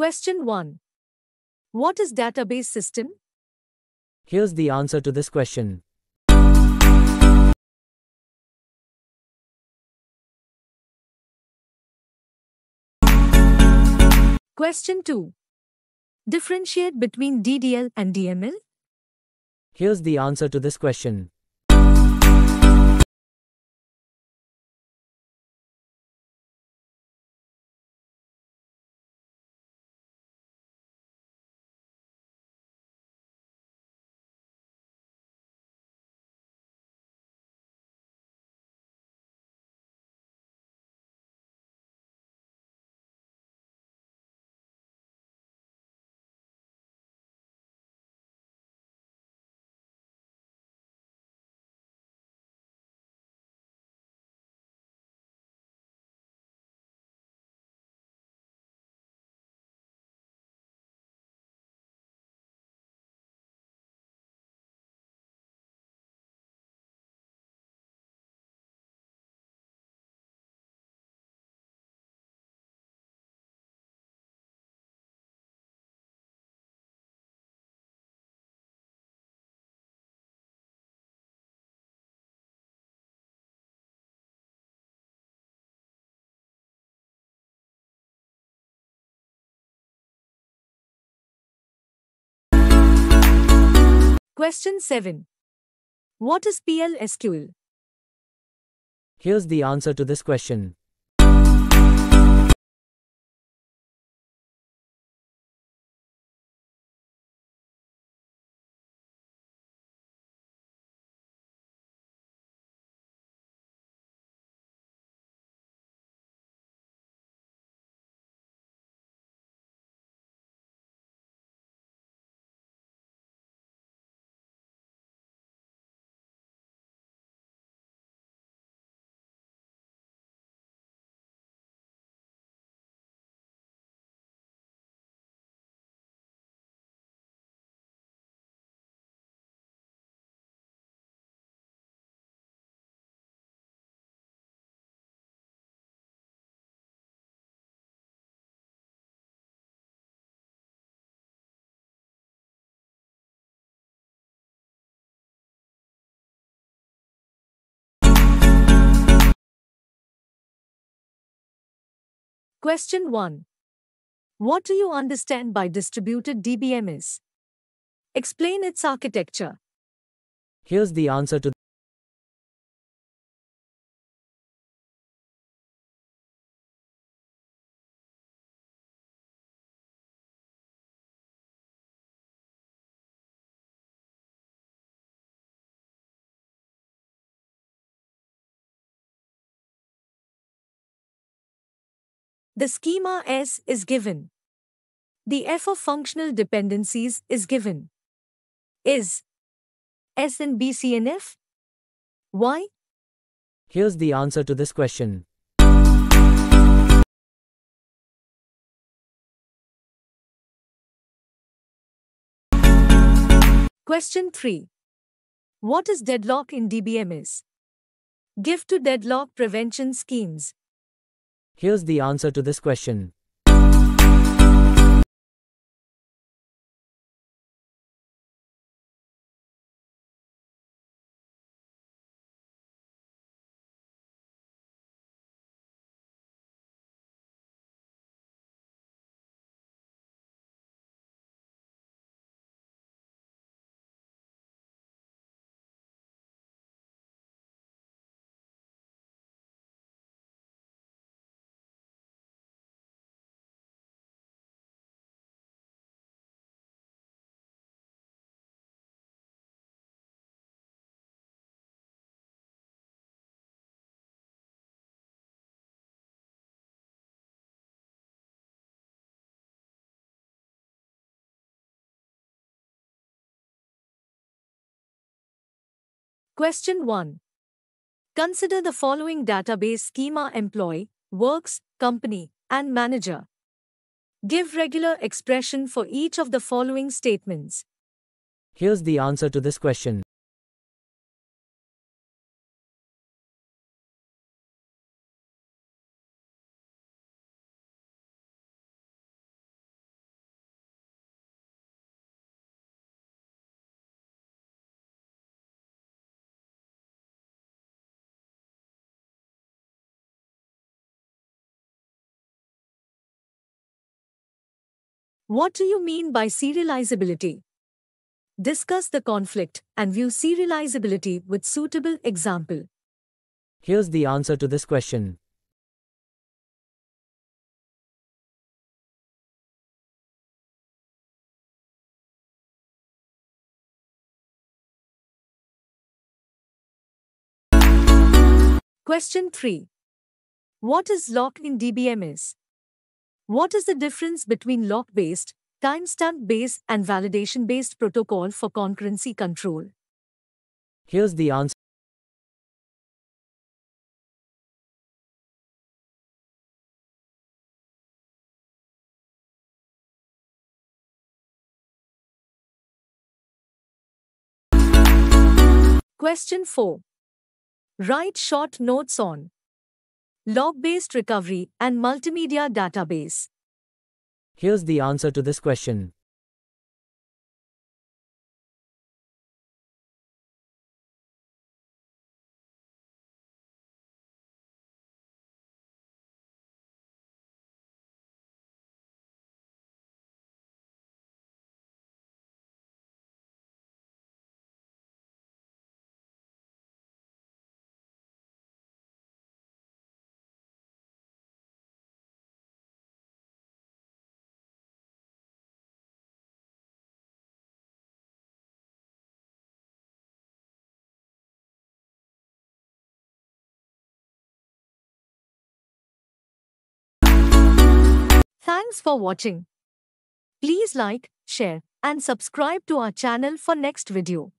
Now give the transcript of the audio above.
Question 1. What is database system? Here's the answer to this question. Question 2. Differentiate between DDL and DML? Here's the answer to this question. Question 7. What is PL SQL? Here's the answer to this question. Question 1. What do you understand by distributed DBMS? Explain its architecture. Here's the answer to The schema S is given. The F of functional dependencies is given. Is S and BCNF? Why? Here's the answer to this question. Question 3. What is deadlock in DBMS? Give to deadlock prevention schemes. Here's the answer to this question. Question 1. Consider the following database schema employee, works, company, and manager. Give regular expression for each of the following statements. Here's the answer to this question. What do you mean by serializability? Discuss the conflict and view serializability with suitable example. Here's the answer to this question. Question 3. What is lock in DBMS? What is the difference between lock-based, timestamp-based and validation-based protocol for concurrency control? Here's the answer. Question 4. Write short notes on log-based recovery, and multimedia database? Here's the answer to this question. Thanks for watching. Please like, share and subscribe to our channel for next video.